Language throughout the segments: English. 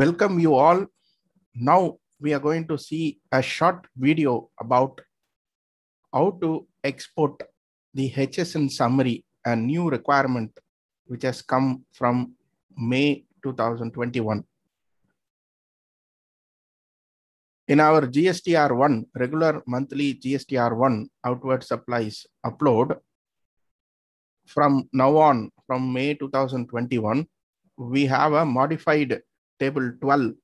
welcome you all. Now we are going to see a short video about how to export the HSN summary, a new requirement which has come from May 2021. In our GSTR1, regular monthly GSTR1 outward supplies upload, from now on, from May 2021, we have a modified table 12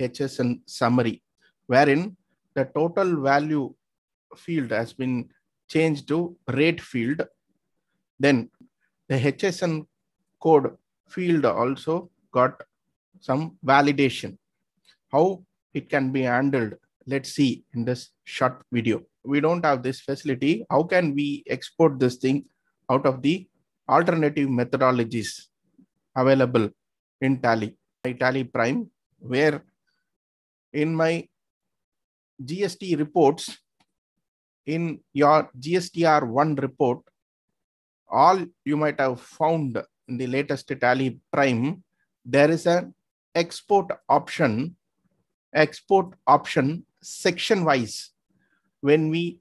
HSN summary, wherein the total value field has been changed to rate field. Then the HSN code field also got some validation. How it can be handled, let's see in this short video. We don't have this facility. How can we export this thing out of the alternative methodologies available in Tally? Italy Prime, where in my GST reports, in your GSTR1 report, all you might have found in the latest Tally Prime, there is an export option, export option section wise when we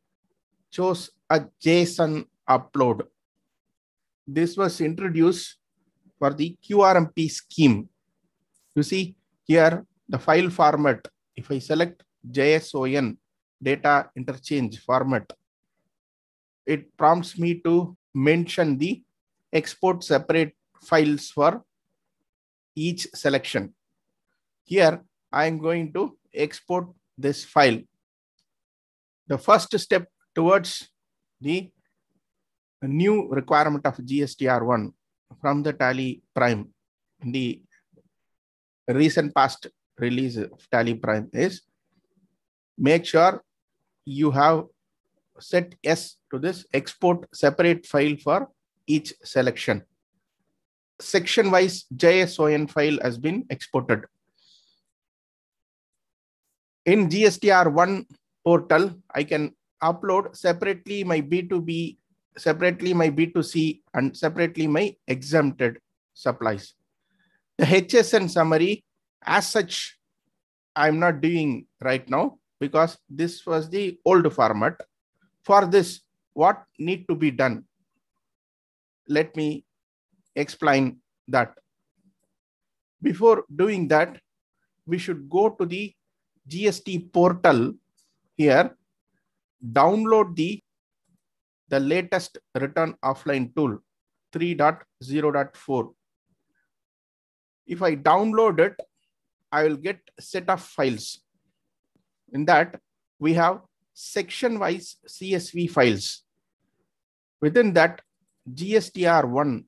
chose a JSON upload. This was introduced for the QRMP scheme. You see here the file format. If I select JSON data interchange format, it prompts me to mention the export separate files for each selection. Here, I am going to export this file. The first step towards the new requirement of GSTR1 from the tally prime the recent past release of Tally Prime is make sure you have set S to this export separate file for each selection. Section wise JSON file has been exported. In GSTR1 portal, I can upload separately my B2B, separately my B2C, and separately my exempted supplies. The HSN summary, as such, I'm not doing right now because this was the old format. For this, what need to be done? Let me explain that. Before doing that, we should go to the GST portal here, download the, the latest return offline tool 3.0.4 if I download it, I will get set of files. In that, we have section wise CSV files. Within that, GSTR1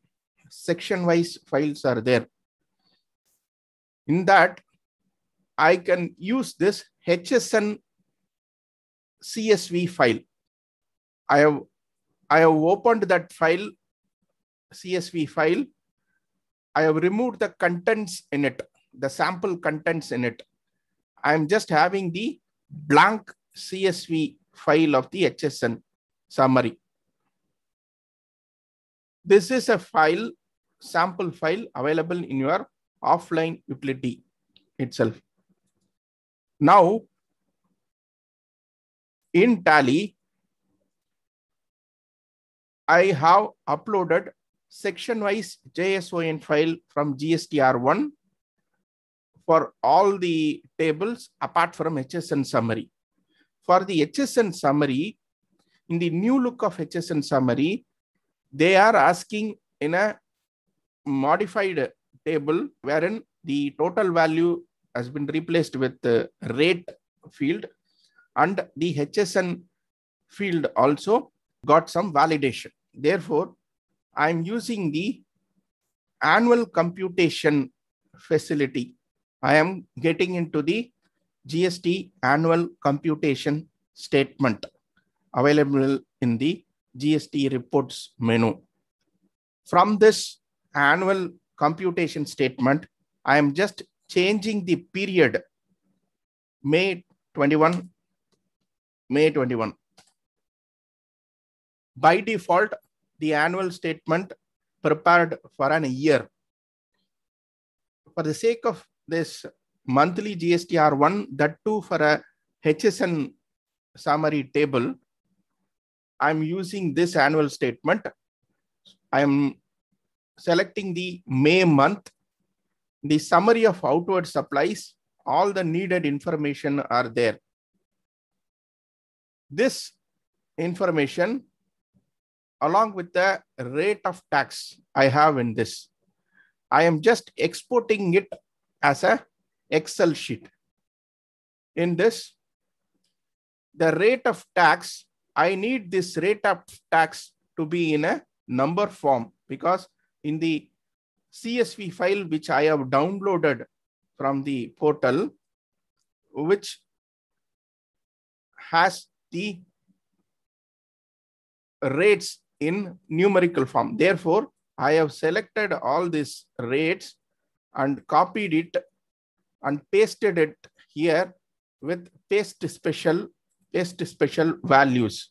section wise files are there. In that, I can use this HSN CSV file. I have, I have opened that file, CSV file, I have removed the contents in it, the sample contents in it. I'm just having the blank CSV file of the HSN summary. This is a file, sample file available in your offline utility itself. Now, in Tally, I have uploaded section-wise JSON file from GSTR1 for all the tables apart from HSN summary. For the HSN summary, in the new look of HSN summary, they are asking in a modified table wherein the total value has been replaced with the rate field and the HSN field also got some validation. Therefore, I'm using the annual computation facility. I am getting into the GST annual computation statement available in the GST reports menu. From this annual computation statement, I am just changing the period May 21, May 21. By default, the annual statement prepared for an year. For the sake of this monthly GSTR one, that too for a HSN summary table, I'm using this annual statement. I'm selecting the May month, the summary of outward supplies, all the needed information are there. This information along with the rate of tax I have in this. I am just exporting it as a Excel sheet. In this, the rate of tax, I need this rate of tax to be in a number form because in the CSV file which I have downloaded from the portal, which has the rates in numerical form. Therefore, I have selected all these rates and copied it and pasted it here with paste special, paste special values.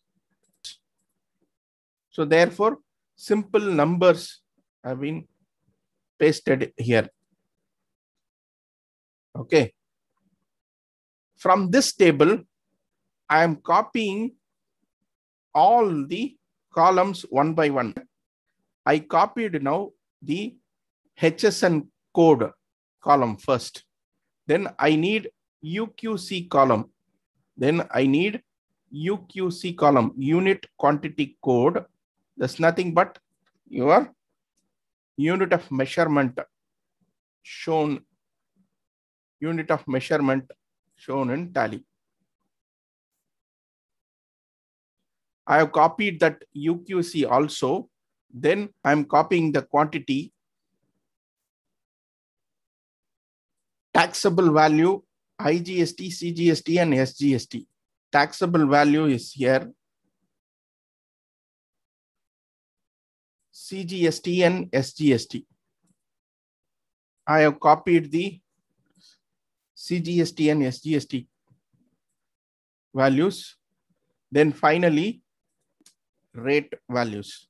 So therefore, simple numbers have been pasted here. Okay. From this table, I am copying all the columns one by one. I copied now the HSN code column first. Then I need UQC column. Then I need UQC column, unit quantity code. That's nothing but your unit of measurement shown, unit of measurement shown in tally. I have copied that UQC also. Then I'm copying the quantity taxable value IGST, CGST, and SGST. Taxable value is here. CGST and SGST. I have copied the CGST and SGST values. Then finally, rate values.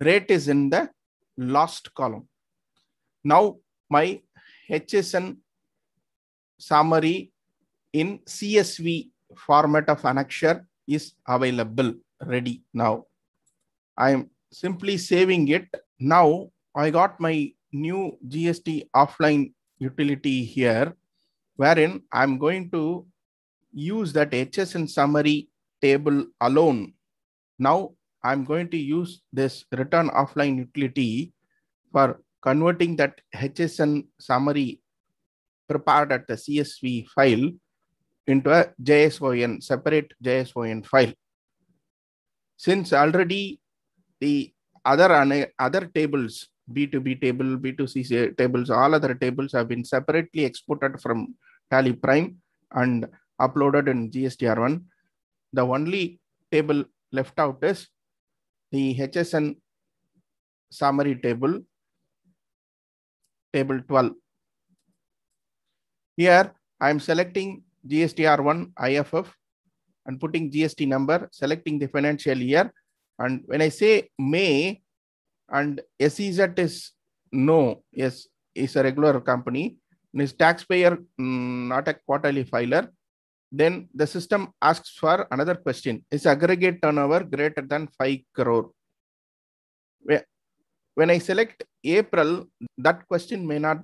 Rate is in the last column. Now my HSN summary in CSV format of annexure is available ready now. I am simply saving it. Now I got my new GST offline utility here, wherein I'm going to use that HSN summary table alone. Now I'm going to use this return offline utility for converting that HSN summary prepared at the CSV file into a JSON, separate JSON file. Since already the other, other tables, B2B table, B2C tables, all other tables have been separately exported from Tally Prime and uploaded in GSTR1. The only table left out is the HSN summary table, table 12. Here, I am selecting GSTR1 IFF and putting GST number, selecting the financial year. And when I say May and SEZ is no, yes, is a regular company, and is taxpayer, mm, not a quarterly filer then the system asks for another question is aggregate turnover greater than 5 crore when i select april that question may not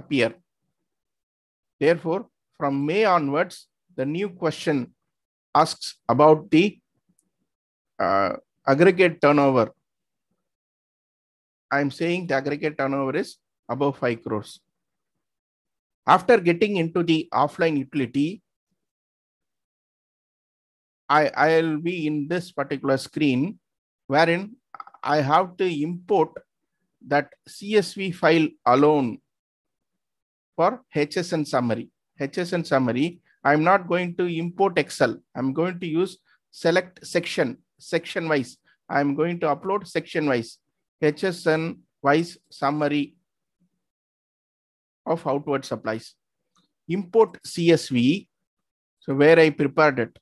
appear therefore from may onwards the new question asks about the uh, aggregate turnover i'm saying the aggregate turnover is above 5 crores after getting into the offline utility I, I'll be in this particular screen wherein I have to import that CSV file alone for HSN summary. HSN summary, I'm not going to import Excel. I'm going to use select section, section wise. I'm going to upload section wise, HSN wise summary of outward supplies. Import CSV, so where I prepared it.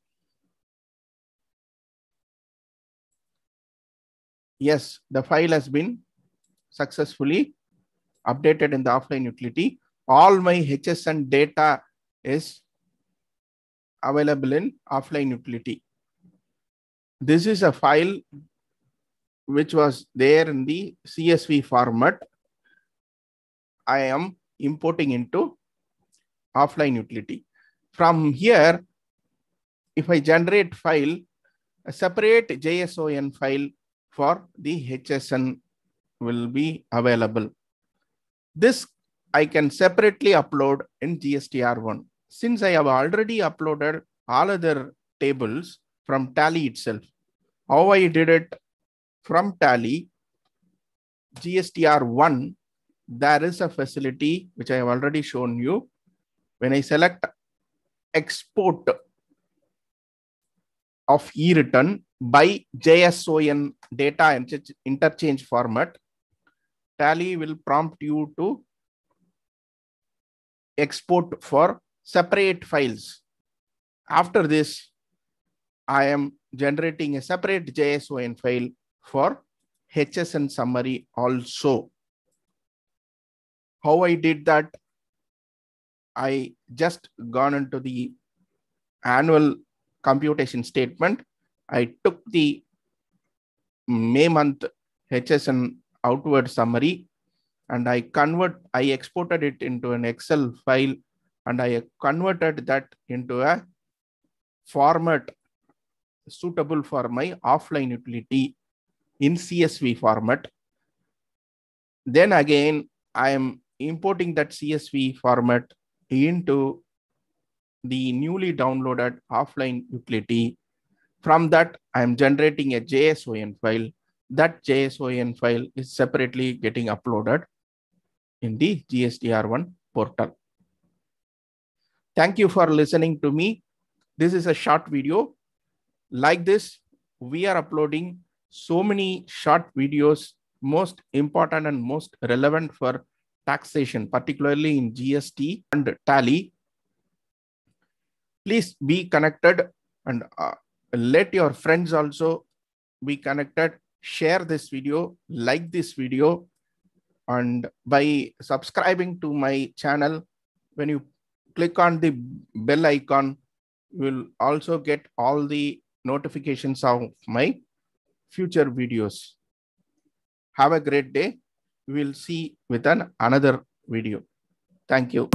yes, the file has been successfully updated in the offline utility. All my HSN data is available in offline utility. This is a file which was there in the CSV format. I am importing into offline utility. From here, if I generate file, a separate JSON file for the HSN will be available. This I can separately upload in GSTR1. Since I have already uploaded all other tables from Tally itself, how I did it from Tally, GSTR1, there is a facility which I have already shown you. When I select export of e-return by JSON data interchange format, Tally will prompt you to export for separate files. After this, I am generating a separate JSON file for HSN summary also. How I did that, I just gone into the annual computation statement. I took the May month HSN outward summary and I convert, I exported it into an Excel file and I converted that into a format suitable for my offline utility in CSV format. Then again, I am importing that CSV format into the newly downloaded offline utility. From that, I am generating a JSON file. That JSON file is separately getting uploaded in the GSDR1 portal. Thank you for listening to me. This is a short video. Like this, we are uploading so many short videos, most important and most relevant for taxation, particularly in GST and tally please be connected and uh, let your friends also be connected share this video like this video and by subscribing to my channel when you click on the bell icon you will also get all the notifications of my future videos have a great day we'll see with an another video thank you